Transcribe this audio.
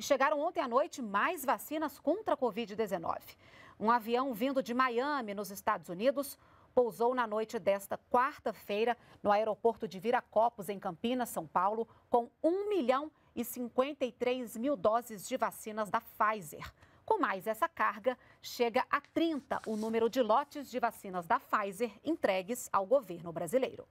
e chegaram ontem à noite mais vacinas contra a Covid-19. Um avião vindo de Miami, nos Estados Unidos, pousou na noite desta quarta-feira no aeroporto de Viracopos, em Campinas, São Paulo, com 1 milhão e 53 mil doses de vacinas da Pfizer. Com mais essa carga, chega a 30 o número de lotes de vacinas da Pfizer entregues ao governo brasileiro.